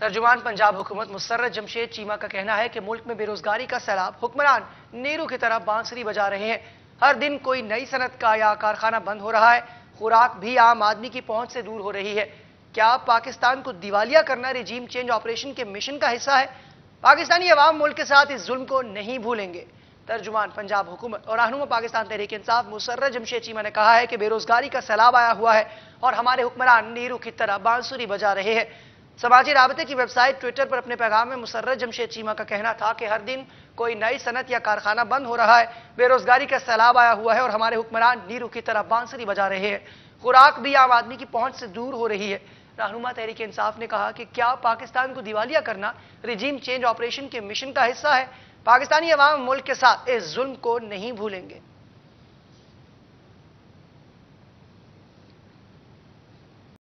तर्जुमान पंजाब हुकूमत मुसरत जमशेद चीमा का कहना है कि मुल्क में बेरोजगारी का सैलाब हुक्मरान नेहरू की तरह बांसुरी बजा रहे हैं हर दिन कोई नई सनत का या कारखाना बंद हो रहा है खुराक भी आम आदमी की पहुंच से दूर हो रही है क्या पाकिस्तान को दिवालिया करना रिजीम चेंज ऑपरेशन के मिशन का हिस्सा है पाकिस्तानी अवाम मुल्क के साथ इस जुल्म को नहीं भूलेंगे तर्जुमान पंजाब हुकूमत और रहनुमा पाकिस्तान तहरीक इंसाफ मुसर्र जमशेद चीमा ने कहा है कि बेरोजगारी का सैलाब आया हुआ है और हमारे हुक्मरान नीरू की तरह बांसुरी बजा रहे हैं समाजी रबते की वेबसाइट ट्विटर पर अपने पैगाम में मुसर्रत जमशेद चीमा का कहना था कि हर दिन कोई नई सनत या कारखाना बंद हो रहा है बेरोजगारी का सैलाब आया हुआ है और हमारे हुक्मरान नीरू की तरफ बांसुरी बजा रहे हैं खुराक भी आम आदमी की पहुंच से दूर हो रही है रहनुमा तहरीक इंसाफ ने कहा कि क्या पाकिस्तान को दिवालिया करना रिजीम चेंज ऑपरेशन के मिशन का हिस्सा है पाकिस्तानी अवाम मुल्क के साथ इस जुल्म को नहीं भूलेंगे